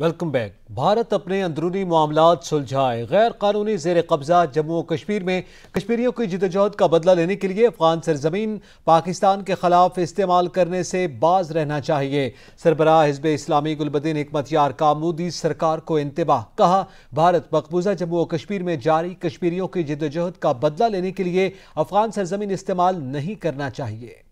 Welcome back Bharat अपने अंदरूनी मामला सुलझाए गैर कानूनी जेर कब्जा जम्मू और कश्मीर में कश्मीरियों की जदोजहद का बदला लेने के लिए अफगान सरजमीन पाकिस्तान के खिलाफ इस्तेमाल करने से बाज रहना चाहिए सरबराह हिजब इस्लामी गुलबद्दीन हमत यार मोदी सरकार को इंतबाह कहा भारत मकबूजा जम्मू और कश्मीर में जारी कश्मीरियों की जदोजहद का बदला लेने के लिए अफगान सरजमीन इस्तेमाल नहीं करना चाहिए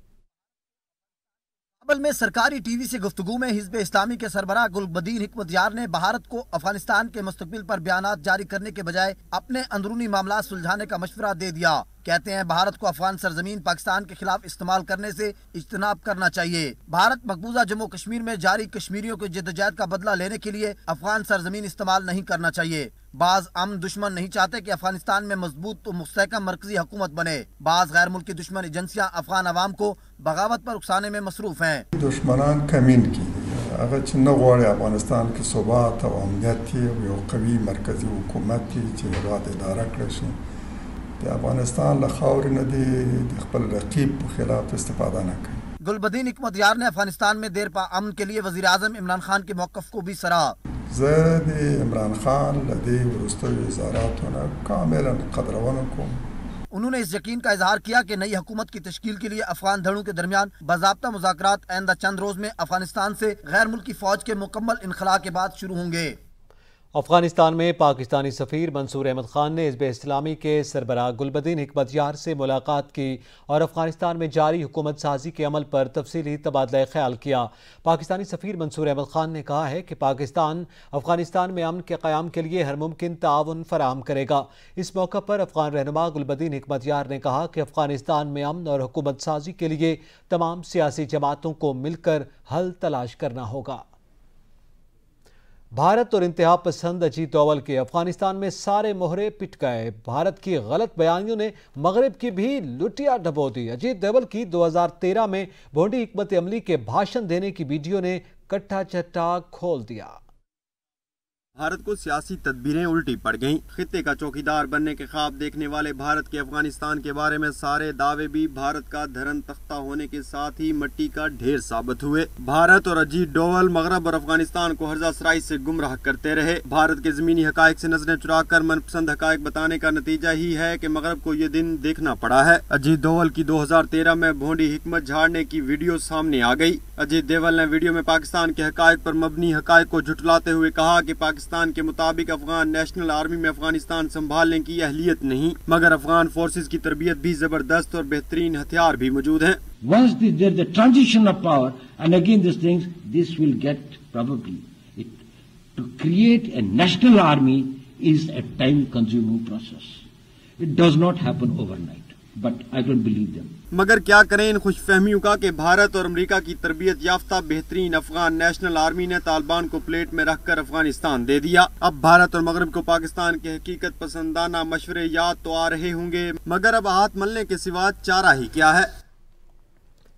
एप्पल में सरकारी टीवी से गुफ्तगु में हिजब इस्लामी के सरबरा गुलबदीन हमत यार ने भारत को अफगानिस्तान के मुस्तबिल पर बयान जारी करने के बजाय अपने अंदरूनी मामला सुलझाने का मशवरा दे दिया कहते हैं भारत को अफगान सरजमीन पाकिस्तान के खिलाफ इस्तेमाल करने से इजतनाब करना चाहिए भारत मकबूजा जम्मू कश्मीर में जारी कश्मीरियों के जदोजहद का बदला लेने के लिए अफगान सरजमीन इस्तेमाल नहीं करना चाहिए बाज अमन दुश्मन नहीं चाहते कि अफगानिस्तान में मजबूत तो मुस्तकम मरकजी हुकूमत बने बाज गैर मुल्की दुश्मन एजेंसियाँ अफगान आवाम को बगावत पर उकसाने में मसरूफ हैं दुश्मन कमीन की अगर चिन्हे अफगानिस्तान की सुबात तो और अमनीत थी कवी मरकजी हुकूमत थी चिन्हवाद इदारा कृषि अफगानिस्तान लखावर नदी रकीब के खिलाफ इस्तफादा न करें गुलबदीन हमत यार ने अफगानिस्तान में देर पा अमन के लिए वजी अजम इमरान खान के मौकफ को भी सराहा زه د عمران خان لدی وروستیو وزاراتونه उन्होंने इस यकीन का इजहार किया कि नई हुकूमत की तश्ल के लिए अफगान धड़ों के दरमियान बाबा मुजाकर आइंदा चंद रोज में अफगानिस्तान से गैर मुल्की फौज के मुकम्मल इनखला के बाद शुरू होंगे अफगानिस्तान में पाकिस्तानी सफ़ीर मंसूर अहमद खान ने हिजब इस्लामी के सरबराह गुलबदीन हमत यार से मुलाकात की और अफगानिस्तान में जारी हुकूमत साजी के अमल पर तफसली तबादला ख्याल किया पाकिस्तानी सफ़ीर मंसूर अहमद खान ने कहा है कि पाकिस्तान अफगानिस्तान में अमन के क़्याम के लिए हर मुमकिन ताउन फराम करेगा इस मौके पर अफगान रहनमा गुलबदीन हमत यार ने कहा कि अफगानिस्तान में अमन और हुकूमत साजी के लिए तमाम सियासी जमातों को मिलकर हल तलाश करना होगा भारत और इंतहा पसंद अजीत ओवल के अफगानिस्तान में सारे मोहरे पिट गए भारत की गलत बयानियों ने मगरब की भी लुटिया डबो दी अजीत देवल की 2013 में भोंडी हमत अमली के भाषण देने की वीडियो ने कट्ठा चट्टा खोल दिया भारत को सियासी तदबीरें उल्टी पड़ गईं। खत्े का चौकीदार बनने के ख्वाब देखने वाले भारत के अफगानिस्तान के बारे में सारे दावे भी भारत का धरन तख्ता होने के साथ ही मट्टी का ढेर साबित हुए भारत और अजीत डोवल मगरब और अफगानिस्तान को हर्जा सराई से गुमराह करते रहे भारत के जमीनी हकायक से नजरें चुरा कर मनपसंद हकायक बताने का नतीजा ही है की मगरब को ये दिन देखना पड़ा है अजीत डोवल की दो हजार तेरह में भोंडी हिकमत झाड़ने की वीडियो सामने आ गयी अजीत देवल ने वीडियो में पाकिस्तान के हक पर मबनी हक को जुटलाते हुए कहा की पाकिस्तान पाकिस्तान के मुताबिक अफगान नेशनल आर्मी में अफगानिस्तान संभालने की अहलियत नहीं मगर अफगान फोर्सेज की तरबियत भी जबरदस्त और बेहतरीन हथियार भी मौजूद है transition of power and again this thing this will get probably it to create a national army is a time consuming process it does not happen overnight but I don't believe them मगर क्या करें इन खुश फहमियों का कि भारत और America की तरबियत याफ्ता बेहतरीन अफगान नेशनल आर्मी ने तालिबान को प्लेट में रखकर अफगानिस्तान दे दिया अब भारत और मगरब को पाकिस्तान के हकीकत पसंदाना मशवरे याद तो आ रहे होंगे मगर अब हाथ मलने के सिवा चारा ही क्या है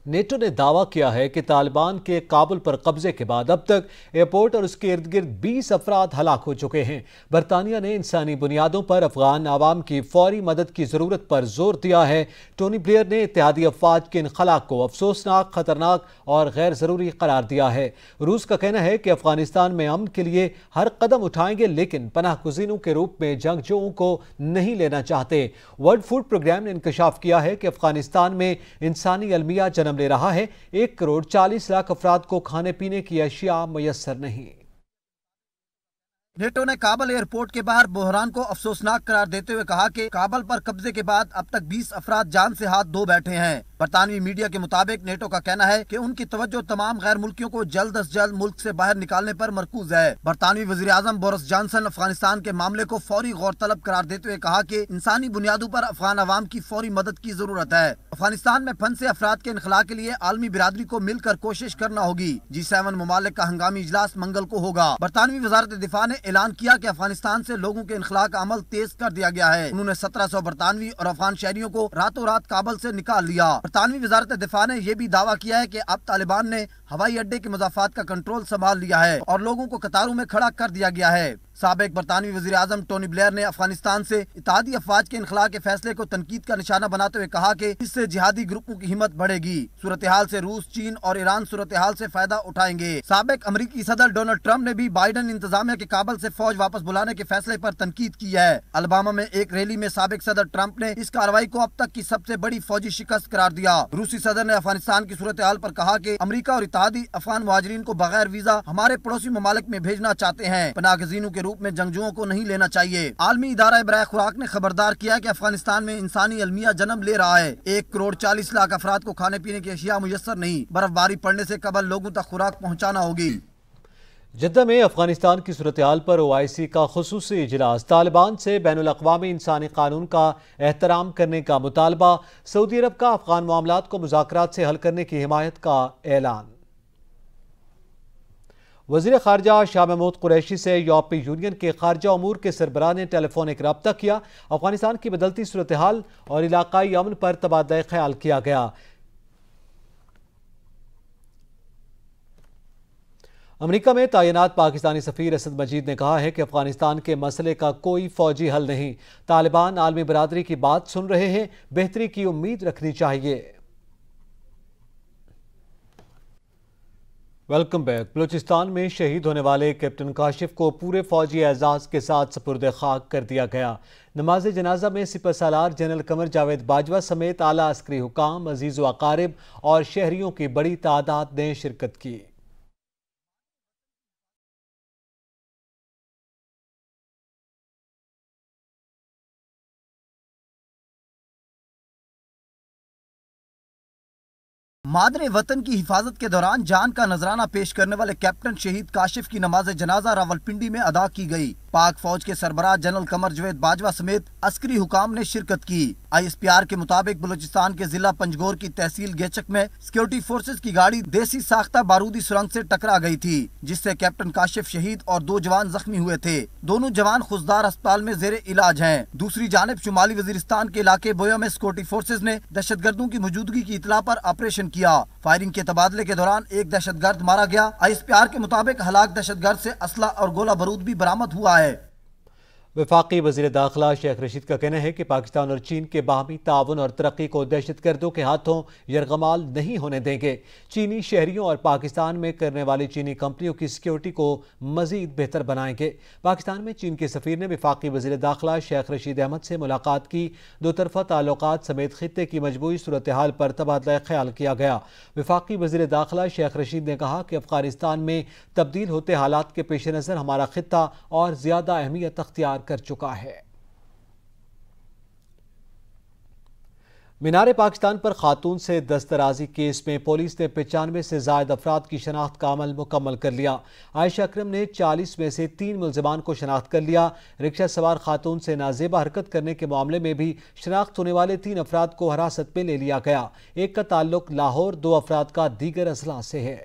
नेटो ने दावा किया है कि तालिबान के काबुल पर कब्जे के बाद अब तक एयरपोर्ट और उसके इर्द गिर्द बीस अफराद हलाक हो चुके हैं बरतानिया ने इंसानी बुनियादों पर अफगान आवाम की फौरी मदद की ज़रूरत पर जोर दिया है टोनी ब्लेयर ने इतिहादी अफवाज के इन खलाक को अफसोसनाक खतरनाक और गैर ज़रूरी करार दिया है रूस का कहना है कि अफगानिस्तान में अमन के लिए हर कदम उठाएंगे लेकिन पनाह गुजीनों के रूप में जंगजुओं को नहीं लेना चाहते वर्ल्ड फूड प्रोग्राम ने इंकशाफ किया है कि अफगानिस्तान में इंसानी अलमिया जन्म जन्म ले रहा है एक करोड़ चालीस लाख अफराद को खाने पीने की अशिया मैसर नहीं नेटो ने काबल एयरपोर्ट के बाहर बहरान को अफसोसनाक करार देते हुए कहा कि काबल पर कब्जे के बाद अब तक 20 अफराद जान से हाथ धो बैठे हैं बरतानवी मीडिया के मुताबिक नेटो का कहना है की उनकी तवज्जो तमाम गैर मुल्कियों को जल्द अज जल्द मुल्क ऐसी बाहर निकालने आरोप मरकूज है बरतानवी वजी अजम बोरस जॉनसन अफगानिस्तान के मामले को फौरी गौर तलब करार देते हुए कहा की इंसानी बुनियादों आरोप अफगान आवाम की फौरी मदद की जरूरत है अफगानिस्तान में फंसे अफराद के इनखला के लिए आलमी बिरादरी को मिलकर कोशिश करना होगी जी सेवन ममालिक का हंगामी इजलास मंगल को होगा बरतानवी वजारत दिफा ने ऐलान किया की अफगानिस्तान ऐसी लोगों के इनखला का अमल तेज कर दिया गया है उन्होंने सत्रह सौ बरतानवी और अफगान शहरियों को रातों रात काबल ऐसी निकाल लिया बरतानवी वजारत दिफा ने यह भी दावा किया है की अब तालिबान ने हवाई अड्डे के मजाफात का कंट्रोल संभाल लिया है और लोगों को कतारों में खड़ा कर दिया गया है सबक बरतानवी वजी अजम टोनी ब्लेयर ने अफगानिस्तान से इतिहादी अफवाज के इनखला के फैसले को तनकीद का निशाना बनाते हुए कहा कि इससे जिहादी ग्रुपों की हिम्मत बढ़ेगी सूरत हाल से रूस चीन और ईरान सूरत हाल से फायदा उठाएंगे सबक अमरीकी सदर डोनाल्ड ट्रंप ने भी बाइडन इंतजामिया के काबल ऐसी फौज वापस बुलाने के फैसले आरोप तनकीद की है अलबामा में एक रैली में सबक सदर ट्रंप ने इस कार्रवाई को अब तक की सबसे बड़ी फौजी शिकस्त करार दिया रूसी सदर ने अफगानिस्तान की सूरत हाल आरोप कहा की अमरीका और इतिहादी अफगान महाजरीन को बगैर वीजा हमारे पड़ोसी ममालिक में भेजना चाहते हैं पनागजीनों के रूप रूप में जंगजुओं को नहीं लेना चाहिए आलमी इदारा बरए खुराक ने खबरदार किया की कि अफगानिस्तान में इंसानी अलमिया जन्म ले रहा है एक करोड़ चालीस लाख अफराद को खाने पीने की अशिया मुयसर नहीं बर्फबारी पड़ने ऐसी कबल लोगों तक खुराक पहुँचाना होगी जद्दा में अफगानिस्तान की सूरत हाल पर ओ आई सी का खसूस इजलास तालिबान से बैन अवी इंसानी कानून का एहतराम करने का मुतालबा सऊदी अरब का अफगान मामला को मुजाकर से हल करने की हमायत का ऐलान वजीर खारजा शाह महमूद कुरैशी से यूरोपी यूनियन के खारजा अमूर के सरबराह ने टेलीफोनिक रबता किया अफगानिस्तान की बदलती सूरत हाल और इलाकई अमन पर तबादला ख्याल किया गया अमरीका में तैनात पाकिस्तानी सफ़ीर असद मजीद ने कहा है कि अफगानिस्तान के मसले का कोई फौजी हल नहीं तालिबान आलमी बरदरी की बात सुन रहे हैं बेहतरी की उम्मीद रखनी चाहिए वेलकम बैक बलूचिस्तान में शहीद होने वाले कैप्टन काशिफ को पूरे फौजी एजाज के साथ सपुरद खाक कर दिया गया नमाज जनाजा में सिपा सालार जनरल कमर जावेद बाजवा समेत आला अस्करी हुकाम अजीज़ व अकारब और शहरीों की बड़ी तादाद ने शिरकत की मादरे वतन की हिफाजत के दौरान जान का नजराना पेश करने वाले कैप्टन शहीद काशिफ की नमाज जनाजा रावलपिंडी में अदा की गई पाक फौज के सरबराह जनरल कमर जवेद बाजवा समेत अस्करी हुकाम ने शिरकत की आईएसपीआर के मुताबिक बलूचिस्तान के जिला पंजगोर की तहसील गेचक में सिक्योरिटी फोर्सेज की गाड़ी देसी साख्ता बारूदी सुरंग से टकरा गई थी जिससे कैप्टन काशिफ शहीद और दो जवान जख्मी हुए थे दोनों जवान खुशदार अस्पताल में जेर इलाज है दूसरी जानब शुमाली वजीरिस्तान के इलाके बोया में सिक्योरिटी फोर्सेज ने दहशत गर्दों की मौजूदगी की इतला आरोप ऑपरेशन किया फायरिंग के तबादले के दौरान एक दहशत गर्द मारा गया आई के मुताबिक हलाक दहशत गर्द ऐसी असला और गोला बारूद भी बरामद हुआ है है वफाकी वजीर दाखिला शेख रशीद का कहना है कि पाकिस्तान और चीन के बाहमी ताउन और तरक्की को दहशत गर्दों के हाथों यरगमाल नहीं होने देंगे चीनी शहरीों और पाकिस्तान में करने वाली चीनी कंपनियों की सिक्योरिटी को मजीद बेहतर बनाएंगे पाकिस्तान में चीन के सफीर ने वफाकी वजीर दाखिला शेख रशीद अहमद से मुलाकात की दो तरफा ताल्लुक समेत खत्े की मजबूरी सूरत हाल पर तबादला ख्याल किया गया वफाकी वजीर दाखिला शेख रशीद ने कहा कि अफगानिस्तान में तब्दील होते हालात के पेश नज़र हमारा खत्ा और ज़्यादा अहमियत अख्तियार कर चुका है मीनार पाकिस्तान पर खातून से दस्तराजी केस में पुलिस ने पचानवे से जायद अफराद की शनाख्त का अमल मुकम्मल कर लिया आयशा अक्रम ने चालीस में से तीन मुलजमान को शनाख्त कर लिया रिक्शा सवार खातून से नाजेबा हरकत करने के मामले में भी शनाख्त होने वाले तीन अफराद को हिरासत में ले लिया गया एक का ताल्लुक लाहौर दो अफराद का दीगर अजला से है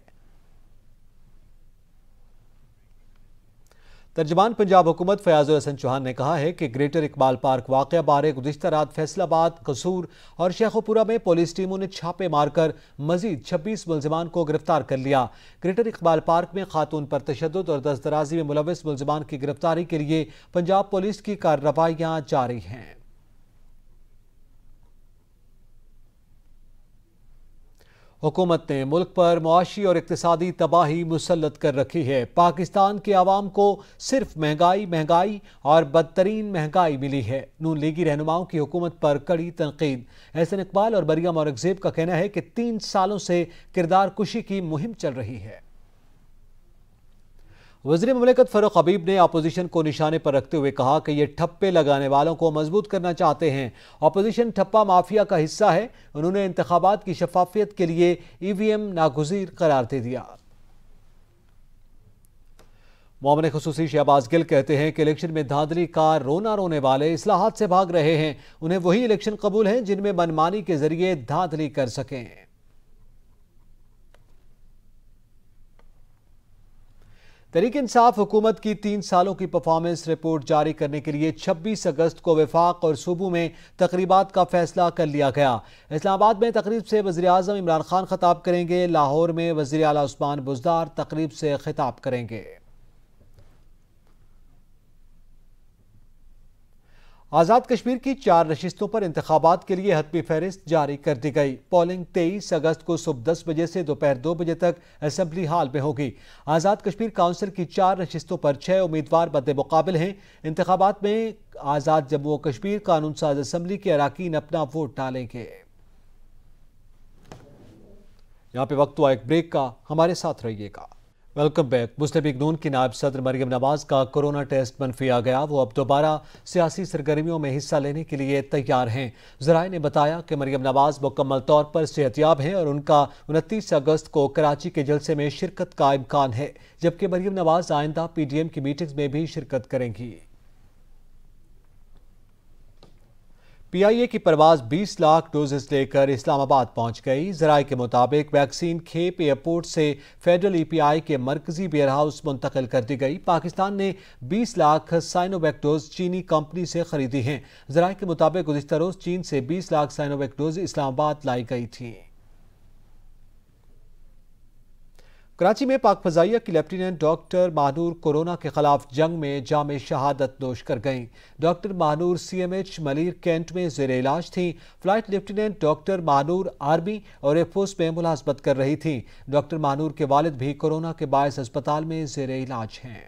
तर्जमान पंजाब हुकूमत फयाजुल हसन चौहान ने कहा है कि ग्रेटर इकबाल पार्क वाक़ बारे गुजशत रात फैसलाबाद कसूर और शेखोपुरा में पुलिस टीमों ने छापे मारकर मजीद छब्बीस मुलजमान को गिरफ्तार कर लिया ग्रेटर इकबाल पार्क में खातून पर तशद और दस्तराजी में मुलविस मुलजमान की गिरफ्तारी के लिए पंजाब पुलिस की कार्रवाइयाँ जारी हैं हुकूमत ने मुल्क पर मुआशी और इकतसादी तबाही मुसलत कर रखी है पाकिस्तान के आवाम को सिर्फ महंगाई महंगाई और बदतरीन महंगाई मिली है नून लीगी रहनुमाओं की हुकूमत पर कड़ी तनकीद एहसन इकबाल और बरिया औरंगजेब का कहना है कि तीन सालों से किरदार कुशी की मुहिम चल रही है वजी ममलिकत फ़रूक हबीब ने अपोजिशन को निशाने पर रखते हुए कहा कि ये ठप्पे लगाने वालों को मजबूत करना चाहते हैं अपोजिशन ठप्पा माफिया का हिस्सा है उन्होंने इंतबात की शफाफियत के लिए ई वी एम नागजीर करार दे दिया मामले खसूसी शहबाज गिल कहते हैं कि इलेक्शन में धांधली का रोना रोने वाले इसलाहत से भाग रहे हैं उन्हें वही इलेक्शन कबूल हैं जिनमें मनमानी के जरिए धांधली कर सकें तरीक इंसाफ हुकूमत की तीन सालों की परफॉर्मेंस रिपोर्ट जारी करने के लिए 26 अगस्त को विफाक और सूबों में तकरीबा का फैसला कर लिया गया इस्लामाबाद में तकरीब से वजी अजम इमरान खान खताब करेंगे लाहौर में वजी अला उस्मान बुजदार तकरीब से खिताब करेंगे आज़ाद कश्मीर की चार नशस्तों पर इंतबात के लिए हतमी फहरिस्त जारी कर दी गई पोलिंग तेईस अगस्त को सुबह दस बजे से दोपहर दो बजे तक असम्बली हाल में होगी आज़ाद कश्मीर काउंसिल की चार नशस्तों पर छह उम्मीदवार बद मुकाबल हैं इंतबात में आज़ाद जम्मू और कश्मीर कानून साज असम्बली के अरकान अपना वोट डालेंगे यहाँ पे वक्त हुआ एक ब्रेक का हमारे साथ रहिएगा वेलकम बैक मुस्लिम इगनून की नायब सदर मरियम नवाज का कोरोना टेस्ट मनफी आ गया वो अब दोबारा सियासी सरगर्मियों में हिस्सा लेने के लिए तैयार हैं जराए ने बताया कि मरियम नवाज मुकम्मल तौर पर सेहतियाब हैं और उनका उनतीस अगस्त को कराची के जलसे में शिरकत का इम्कान है जबकि मरियम नवाज आइंदा पी डी एम की मीटिंग्स में भी शिरकत करेंगी पीआईए की परवाज 20 लाख डोजेज लेकर इस्लामाबाद पहुंच गई जराये के मुताबिक वैक्सीन खेप एयरपोर्ट से फेडरल ईपीआई e के मरकजी बेयर हाउस मुंतकिल कर दी गई पाकिस्तान ने 20 लाख साइनोवैक डोज चीनी कंपनी से खरीदी हैं जराये के मुताबिक गुजशत रोज चीन से 20 लाख साइनोवैक डोज इस्लामाबाद लाई गई थी कराची में पाक फजाइया की लेफ्टिनेंट डॉक्टर महानूर कोरोना के खिलाफ जंग में जाम शहादत नोश कर गई doctor Mahnoor C M H Malir cantt में जेर इलाज थी flight lieutenant doctor Mahnoor army और एयरफोर्स में मुलाजमत कर रही थी डॉक्टर महानूर के वालिद भी कोरोना के बायस अस्पताल में जेर इलाज हैं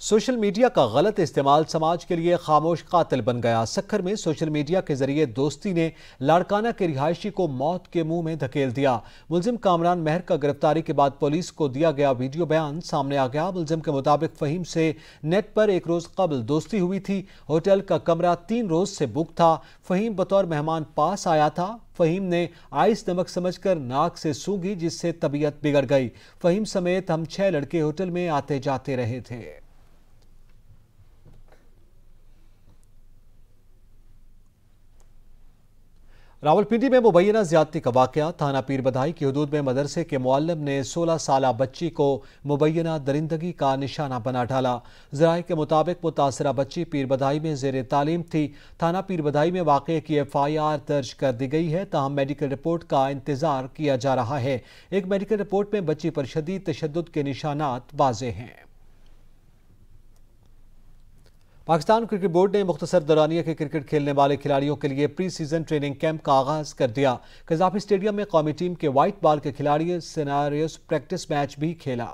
सोशल मीडिया का गलत इस्तेमाल समाज के लिए खामोश कातिल बन गया सखर में सोशल मीडिया के जरिए दोस्ती ने लाड़काना के रिहायशी को मौत के मुंह में धकेल दिया मुलजिम कामरान मेहर का गिरफ्तारी के बाद पुलिस को दिया गया वीडियो बयान सामने आ गया मुलजिम के मुताबिक फहीम से नेट पर एक रोज़ कबल दोस्ती हुई थी होटल का कमरा तीन रोज़ से बुक था फहीम बतौर मेहमान पास आया था फहीम ने आइस नमक समझकर नाक से सूंघी जिससे तबीयत बिगड़ गई फहीम समेत हम छह लड़के होटल में आते जाते रहे थे रावलपिंडी में मुबैना ज्यादती का वाक़ थाना पीर बधाई की हदूद में मदरसे के मालम ने सोलह साल बच्ची को मुबैना दरिंदगी का निशाना बना डाला जरा के मुताबिक मुतासर बच्ची पीर बधाई में जेर तालीम थी थाना पीर बधाई में वाक़े की एफ आई आर दर्ज कर दी गई है तहम मेडिकल रिपोर्ट का इंतज़ार किया जा रहा है एक मेडिकल रिपोर्ट में बच्ची पर शदीद तशद के निशानात वाजे हैं पाकिस्तान क्रिकेट बोर्ड ने मुख्तर दौरानिया के क्रिकेट खेलने वाले खिलाड़ियों के लिए प्री सीजन ट्रेनिंग कैंप का आगाज कर दिया कजाफी स्टेडियम में कौमी टीम के वाइट बॉल के खिलाड़ी सिनारियस प्रैक्टिस मैच भी खेला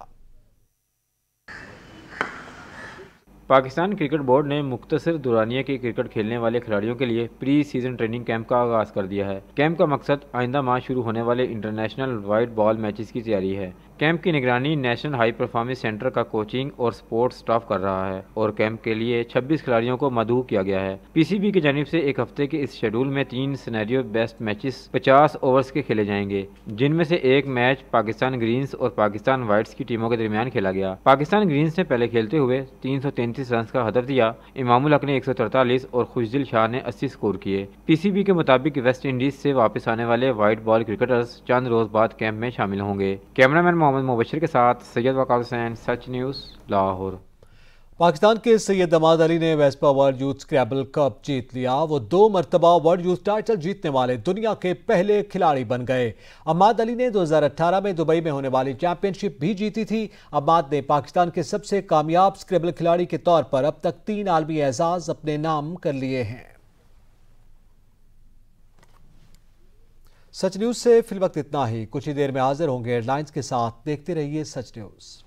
पाकिस्तान क्रिकेट बोर्ड ने मुख्तर दुरानिया के क्रिकेट खेलने वाले खिलाड़ियों के लिए प्री सीजन ट्रेनिंग कैंप का आगाज कर दिया है कैंप का मकसद आइंदा माह शुरू होने वाले इंटरनेशनल वाइट बॉल मैचेस की तैयारी है कैंप की निगरानी नेशनल हाई परफॉर्मेंस सेंटर का कोचिंग और स्पोर्ट्स स्टाफ कर रहा है और कैंप के लिए 26 खिलाड़ियों को मधु किया गया है पीसीबी की जानब से एक हफ्ते के इस शेड्यूल में तीन सिनेरियो बेस्ट मैचेस 50 ओवर्स के खेले जाएंगे जिनमें से एक मैच पाकिस्तान ग्रीन्स और पाकिस्तान व्हाइट्स की टीमों के दरमियान खेला गया पाकिस्तान ग्रीन्स ने पहले खेलते हुए तीन रन का हदफ दिया इमामुल हक ने एक और खुशदिल शाह ने अस्सी स्कोर किए पीसीबी के मुताबिक वेस्ट इंडीज से वापस आने वाले व्हाइट बॉल क्रिकेटर्स चंद रोज बाद कैंप में शामिल होंगे कैमरामैन मोहम्मद मुबशर के साथ सैयद वकाल हुसैन सच न्यूज़ लाहौर पाकिस्तान के सैयद दमाद अली ने वेस्पा वर्ल्ड यूथ स्क्रैबल कप जीत लिया वो दो मरतबा वर्ल्ड यूथ टाइटल जीतने वाले दुनिया के पहले खिलाड़ी बन गए अमाद अली ने 2018 में दुबई में होने वाली चैंपियनशिप भी जीती थी अमाद ने पाकिस्तान के सबसे कामयाब स्क्रैबल खिलाड़ी के तौर पर अब तक तीन आलमी एजाज अपने नाम कर लिए हैं सच न्यूज से फिल वक्त इतना ही कुछ ही देर में हाजिर होंगे एयरलाइंस के साथ देखते रहिए सच न्यूज़